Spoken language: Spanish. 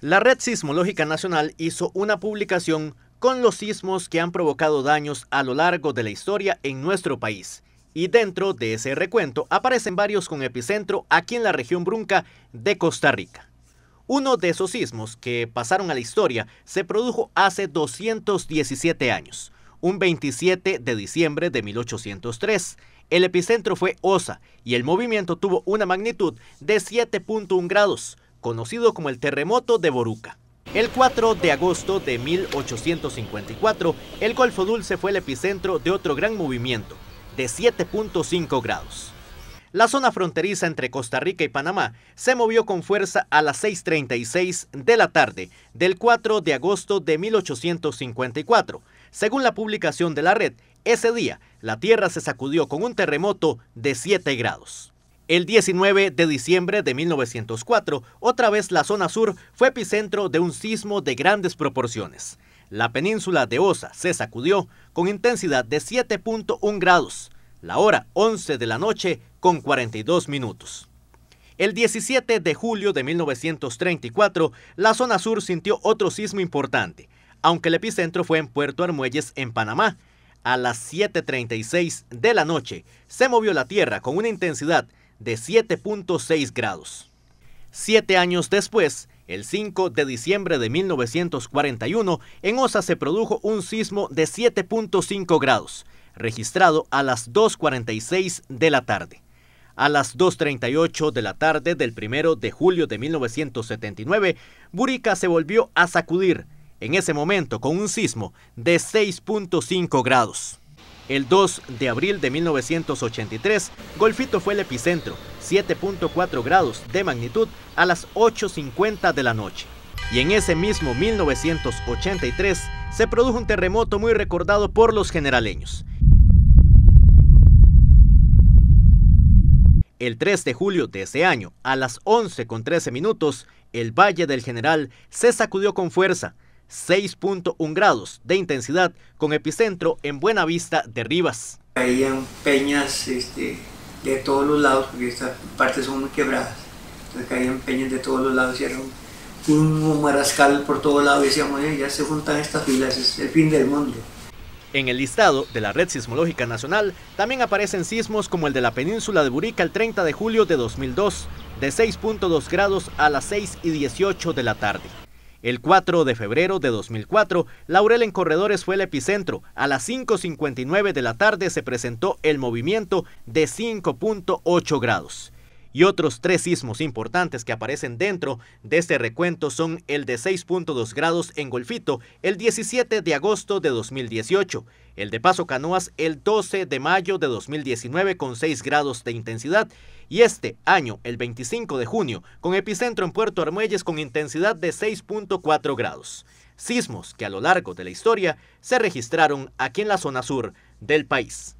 La Red Sismológica Nacional hizo una publicación con los sismos que han provocado daños a lo largo de la historia en nuestro país. Y dentro de ese recuento aparecen varios con epicentro aquí en la región brunca de Costa Rica. Uno de esos sismos que pasaron a la historia se produjo hace 217 años, un 27 de diciembre de 1803. El epicentro fue Osa y el movimiento tuvo una magnitud de 7.1 grados, conocido como el terremoto de Boruca. El 4 de agosto de 1854, el Golfo Dulce fue el epicentro de otro gran movimiento, de 7.5 grados. La zona fronteriza entre Costa Rica y Panamá se movió con fuerza a las 6.36 de la tarde del 4 de agosto de 1854. Según la publicación de la red, ese día la Tierra se sacudió con un terremoto de 7 grados. El 19 de diciembre de 1904, otra vez la zona sur fue epicentro de un sismo de grandes proporciones. La península de Osa se sacudió con intensidad de 7.1 grados, la hora 11 de la noche con 42 minutos. El 17 de julio de 1934, la zona sur sintió otro sismo importante, aunque el epicentro fue en Puerto Armuelles, en Panamá. A las 7.36 de la noche, se movió la tierra con una intensidad de 7.6 grados. Siete años después, el 5 de diciembre de 1941, en Osa se produjo un sismo de 7.5 grados, registrado a las 2.46 de la tarde. A las 2.38 de la tarde del 1 de julio de 1979, Burica se volvió a sacudir, en ese momento con un sismo de 6.5 grados. El 2 de abril de 1983, Golfito fue el epicentro, 7.4 grados de magnitud a las 8.50 de la noche. Y en ese mismo 1983 se produjo un terremoto muy recordado por los generaleños. El 3 de julio de ese año, a las 11.13 minutos, el Valle del General se sacudió con fuerza, 6.1 grados de intensidad con epicentro en Buenavista de Rivas. Caían peñas este, de todos los lados, porque estas partes son muy quebradas. Entonces caían peñas de todos los lados y era un, un marascal por todos lados. Y decíamos, ya se juntan estas filas, es el fin del mundo. En el listado de la Red Sismológica Nacional también aparecen sismos como el de la península de Burica el 30 de julio de 2002, de 6.2 grados a las 6 y 18 de la tarde. El 4 de febrero de 2004, Laurel en Corredores fue el epicentro. A las 5.59 de la tarde se presentó el movimiento de 5.8 grados y otros tres sismos importantes que aparecen dentro de este recuento son el de 6.2 grados en Golfito el 17 de agosto de 2018, el de Paso Canoas el 12 de mayo de 2019 con 6 grados de intensidad y este año el 25 de junio con epicentro en Puerto Armuelles con intensidad de 6.4 grados. Sismos que a lo largo de la historia se registraron aquí en la zona sur del país.